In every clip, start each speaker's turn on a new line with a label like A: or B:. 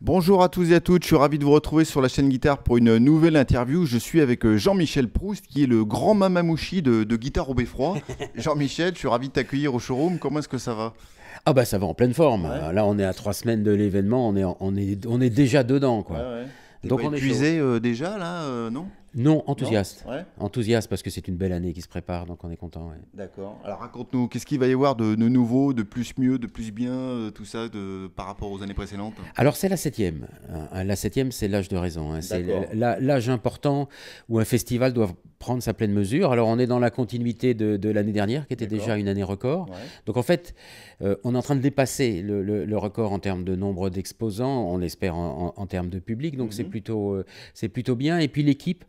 A: Bonjour à tous et à toutes, je suis ravi de vous retrouver sur la chaîne Guitare pour une nouvelle interview. Je suis avec euh, Jean-Michel Proust, qui est le grand mamamouchi de, de Guitare au Beffroi. Jean-Michel, je suis ravi de t'accueillir au showroom, comment est-ce que ça va Ah bah ça va en pleine forme, là on est à trois semaines de l'événement,
B: on est, on, est, on est déjà dedans quoi. Donc on est épuisé
A: euh, déjà là, euh, non non, enthousiaste.
B: Enthousiaste parce que c'est une belle année qui se prépare, donc on est content.
A: D'accord. Alors raconte-nous, qu'est-ce qu'il va y avoir de, nouveau, de plus mieux, de plus bien, euh, tout ça par rapport aux années précédentes
B: Alors c'est la septième. Euh, la septième, c'est l'âge de raison. Hein. C'est l'âge important où un festival doit prendre sa pleine mesure. Alors on est dans la continuité de, l'année dernière, qui était déjà une année record. Donc en fait, euh, on est en train de dépasser le, record en termes de nombre d'exposants, on l'espère en, termes de public, donc mhm. c'est plutôt, c'est plutôt bien. Et puis l'équipe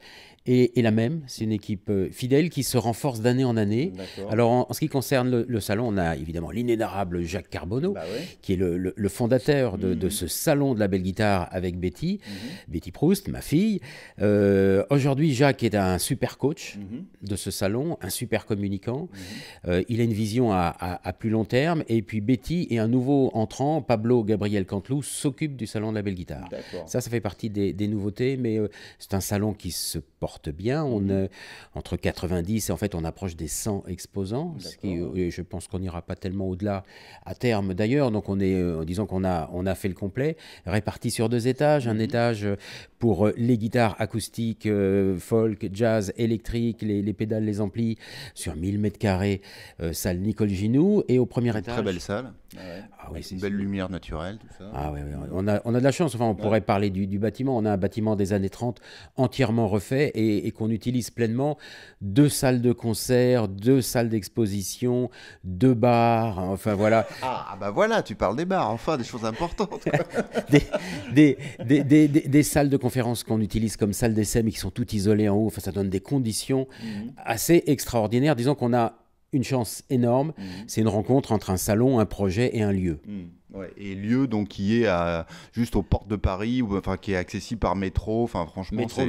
B: et, la même. C'est une équipe euh, fidèle qui se renforce d'année en année. Alors, en, ce qui concerne le, salon, on a évidemment l'inénarrable Jacques Carbonneau, bah qui est le, fondateur de, mhm. ce salon de la belle guitare avec Betty, mhm. Betty Proust, ma fille. Euh, aujourd'hui, Jacques est un super coach mhm. de ce salon, un super communicant. Euh, il a une vision à, plus long terme. Et puis, Betty et un nouveau entrant, Pablo Gabriel Cantelou, s'occupe du salon de la belle guitare. Ça, ça fait partie des nouveautés, mais c'est un salon qui se porte bien. On, mhm. est euh, entre 90 et en fait, on approche des 100 exposants, ce qui, je pense qu'on n'ira pas tellement au-delà à terme d'ailleurs. Donc, on est, euh, disons qu'on a, on a fait le complet, réparti sur deux étages. Un mhm. étage pour euh, les guitares acoustiques, folk, jazz, électrique, les, pédales, les amplis, sur 1000 mètres carrés, salle Nicole Ginou. Et au premier étage. Très belle salle.
A: Ah ah ah c'est une belle lumière naturelle, on, a, de la chance. Enfin, on pourrait
B: parler du bâtiment. On a un bâtiment des années 30 entièrement refait et, qu'on utilise pleinement. Deux salles de concert, deux salles d'exposition, deux bars, hein, enfin voilà.
A: Ah, ah bah voilà, tu parles des bars, enfin des choses importantes.
B: des, des, des, des, salles de conférence qu'on utilise comme salles d'essai mais qui sont toutes isolées en haut, enfin ça donne des conditions mhm. assez extraordinaires. Disons qu'on a une chance énorme,
A: mhm. c'est une rencontre entre un salon, un projet et un lieu. Mhm et lieu donc qui est juste aux portes de Paris, enfin qui est accessible par métro. Enfin franchement, c'est un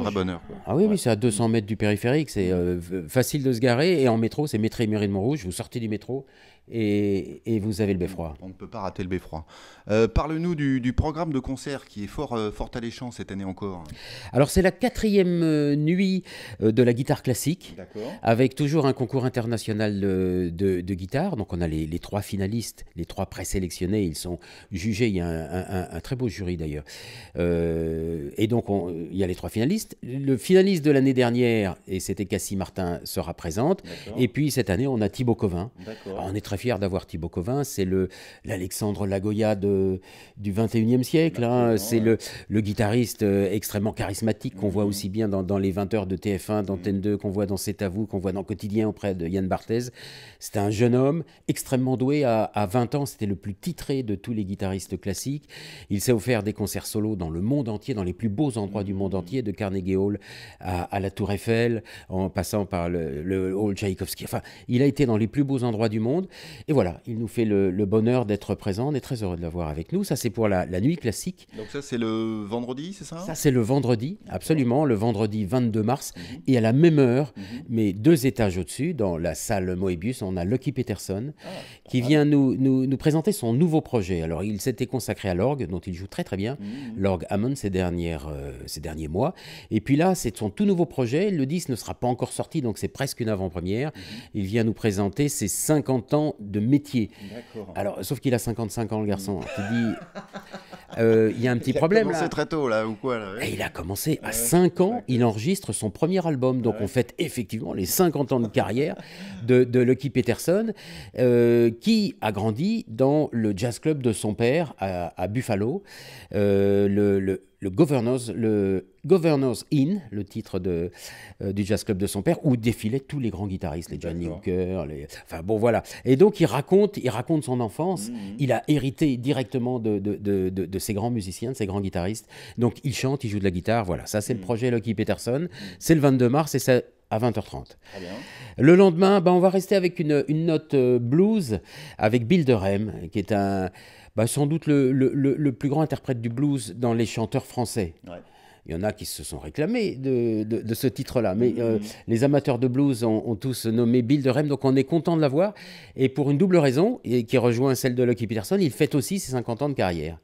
A: vrai bonheur.
B: Ah oui, oui, c'est à 200 mètres du périphérique, c'est euh, facile de se garer et en métro c'est métro et Mairie de Montrouge. Vous
A: sortez du métro et, vous avez le beffroi. On ne peut pas rater le beffroi. Euh, parle-nous du, programme de concert qui est fort, euh, fort alléchant cette année encore.
B: Alors c'est la quatrième euh, nuit de la guitare classique, avec toujours un concours international de, guitare. Donc on a les, trois finalistes, les trois présélectionnés, ils sont jugés, il y a un, très beau jury d'ailleurs. et donc il y a les trois finalistes. Le finaliste de l'année dernière, et c'était Cassie Martin, sera présente. Et puis cette année on a Thibaut Covin. on est très fier d'avoir Thibaut Covin, c'est le l'Alexandre Lagoya du 21e siècle, hein. c'est le, le, guitariste euh, extrêmement charismatique qu'on voit mhm. aussi bien dans, les 20 heures de TF1, d'Antenne mhm. 2, qu'on voit dans C'est à vous, qu'on voit dans Quotidien auprès de Yann Barthez. C'est un jeune homme extrêmement doué, à, 20 ans c'était le plus titré de tous les guitaristes classiques. Il s'est offert des concerts solos dans le monde entier, dans les plus beaux endroits du monde mhm. entier, de Carnegie Hall à, la Tour Eiffel, en passant par le, le Hall Tchaïkovski. Enfin, il a été dans les plus beaux endroits du monde. Et voilà, il nous fait le, bonheur d'être présent. On est très heureux de l'avoir avec nous. Ça, c'est pour la, nuit classique.
A: Donc ça, c'est le vendredi, c'est ça hein Ça, c'est le
B: vendredi, absolument, le vendredi 22 mars. Mhm. Et à la même heure, mhm. mais deux étages au-dessus, dans la salle Moebius, on a Lucky Peterson ah, qui vient nous, nous, présenter son nouveau projet. Alors, il s'était consacré à l'orgue, dont il joue très très bien, mhm. l'orgue Hammond ces, dernières, euh, ces derniers mois. Et puis là, c'est son tout nouveau projet. Le 10 ne sera pas encore sorti, donc c'est presque une avant-première. Il vient nous présenter ses 50 ans de métier. Alors, sauf qu'il a 55 ans, le garçon. Mm. Tu dit euh, il y a un petit problème. Il a commencé très
A: tôt, là, ou quoi eh, Il a commencé à
B: 5 ans, il enregistre son premier album. Donc, on fête effectivement les 50 ans de carrière de, Lucky Peterson, euh, qui a grandi dans le jazz club de son père à, Buffalo. Euh, le le Governors, le Governors Inn, le titre de, euh, du jazz club de son père, où défilaient tous les grands guitaristes, les Johnny Hooker, les... enfin bon voilà. Et donc il raconte, il raconte son enfance. Mmh. Il a hérité directement de, de, de, ses grands musiciens, de ses grands guitaristes. Donc il chante, il joue de la guitare. Voilà, ça c'est le mmh. projet Lucky Peterson. C'est le 22 mars et ça à 20h30. Le lendemain, bah, on va rester avec une, note euh, blues avec Bill de Durham, qui est un, bah, sans doute le, plus grand interprète du blues dans les chanteurs français. Il y en a qui se sont réclamés de, ce titre-là, mais mm-hmm. euh, les amateurs de blues ont, tous nommé Bill de Durham, donc on est content de l'avoir. Et pour une double raison, et qui rejoint celle de Lucky Peterson, il fête aussi ses 50 ans de carrière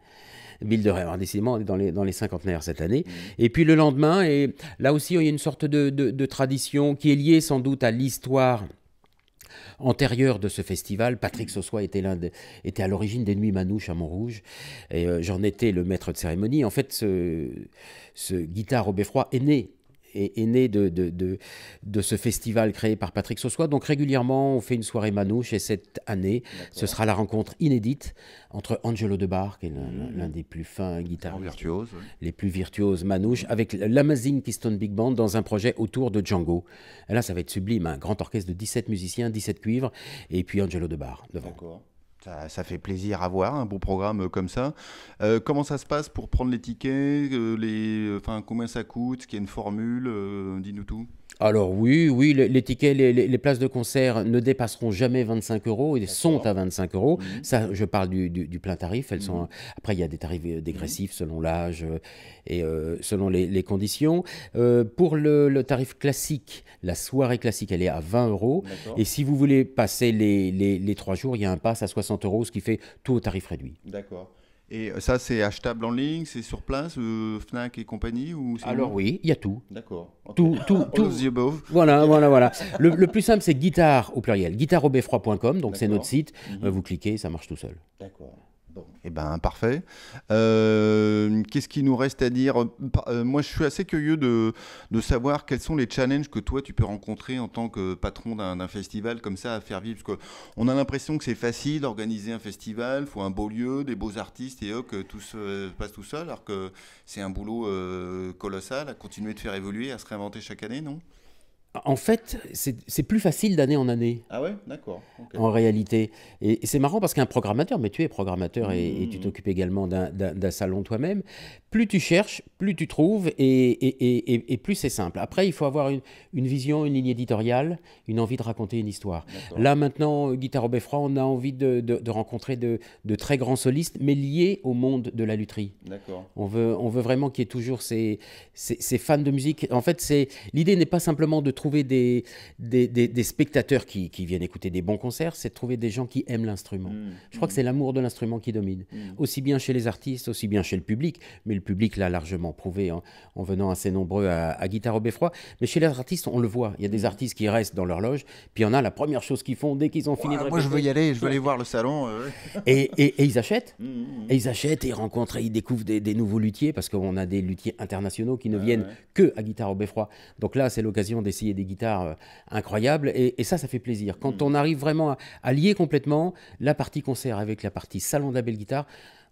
B: de Alors, décidément, on dans les, dans les cinquantenaires cette année. Mmh. Et puis le lendemain, et là aussi, il y a une sorte de, de, tradition qui est liée sans doute à l'histoire antérieure de ce festival. Patrick Sossois était, l'un était à l'origine des Nuits Manouches à Montrouge. Et euh, j'en étais le maître de cérémonie. En fait, ce, ce guitare au beffroi est né est, né de, ce festival créé par Patrick Sossois. Donc régulièrement, on fait une soirée manouche et cette année, ce sera la rencontre inédite entre Angelo Debar, qui est mmh. l'un des plus fins guitaristes, les plus virtuoses manouches, avec l'Amazing Piston Big Band dans un projet autour de Django. là, ça va être sublime, un hein. grand orchestre de 17 musiciens, 17 cuivres, et
A: puis Angelo Debar devant. D'accord ça, fait plaisir à voir, un hein, beau programme comme ça. Euh, comment ça se passe pour prendre les tickets euh, les, enfin, Combien ça coûte Est-ce qu'il y a une formule euh, Dis-nous tout
B: alors oui, oui, les tickets, les, places de concert ne dépasseront jamais 25 euros et sont à 25 euros. Mhm. Ça, je parle du, plein tarif. Elles sont. Mhm. Après, il y a des tarifs euh, dégressifs mhm. selon l'âge euh, et euh, selon les, conditions. pour le, tarif classique, la soirée classique, elle est à 20 euros. Et si vous voulez passer les, trois jours, il y a un pass à 60 euros, ce qui fait tout au tarif réduit.
A: D'accord. Et ça, c'est achetable en ligne, c'est sur place, euh, Fnac et compagnie ou Alors oui, il y a tout. D'accord. Tout, tout, tout.
B: Voilà, voilà, voilà. Le, plus simple, c'est guitare au pluriel, guitareaubeffroid.com,
A: donc c'est notre site. Mhm. Euh, vous cliquez, ça marche tout seul. D'accord eh bien, parfait. Euh, qu'est-ce qui nous reste à dire euh, Moi, je suis assez curieux de, savoir quels sont les challenges que toi, tu peux rencontrer en tant que patron d'un festival comme ça à faire vivre. Parce qu'on a l'impression que c'est facile d'organiser un festival, il faut un beau lieu, des beaux artistes et que tout se passe tout seul, alors que c'est un boulot euh, colossal à continuer de faire évoluer, à se réinventer chaque année, non
B: en fait, c'est plus facile d'année en année.
A: Ah ouais D'accord.
B: En réalité. Et, c'est marrant parce qu'un programmateur, mais tu es programmateur et, tu mmh. t'occupes également d'un salon toi-même, plus tu cherches, plus tu trouves et, plus c'est simple. Après, il faut avoir une, vision, une ligne éditoriale, une envie de raconter une histoire. Là, maintenant, Guitare au Beffroi, on a envie de, rencontrer de, très grands solistes, mais liés au monde de la lutherie. D'accord. On veut, on veut vraiment qu'il y ait toujours ces, ces fans de musique. En fait, l'idée n'est pas simplement de trouver trouver des, des, spectateurs qui, viennent écouter des bons concerts, c'est de trouver des gens qui aiment l'instrument. Mm. Je crois que c'est l'amour de l'instrument qui domine, mm. aussi bien chez les artistes, aussi bien chez le public, mais le public l'a largement prouvé hein, en venant assez nombreux à, à Guitare au Beffroi. Mais chez les artistes, on le voit, il y a des mm. artistes qui restent dans leur loge, puis il y en a la première chose qu'ils font dès qu'ils ont fini de répéter. Moi je veux y aller, je veux aller
A: voir le salon. Euh,
B: et, ils achètent, et ils achètent, et ils rencontrent, et ils découvrent des, nouveaux luthiers, parce qu'on a des luthiers internationaux qui ne ah, viennent que à Guitare au Beffroi. Donc là, c'est l'occasion d'essayer des guitares euh, incroyables. Et, ça, ça fait plaisir. Quand mm. on arrive vraiment à, lier complètement la partie concert avec la partie salon de la belle guitare,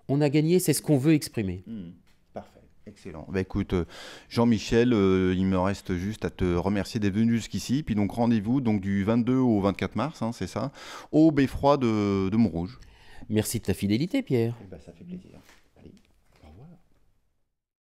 B: on a gagné. C'est ce qu'on veut
A: exprimer. Mm. Parfait. Excellent. Bah écoute, euh, Jean-Michel, euh, il me reste juste à te remercier d'être venu jusqu'ici. Puis donc rendez-vous donc du 22 au 24 mars, hein, c'est ça, au Beffroi de, de Montrouge. Merci de ta fidélité, Pierre. Eh ben, ça fait plaisir.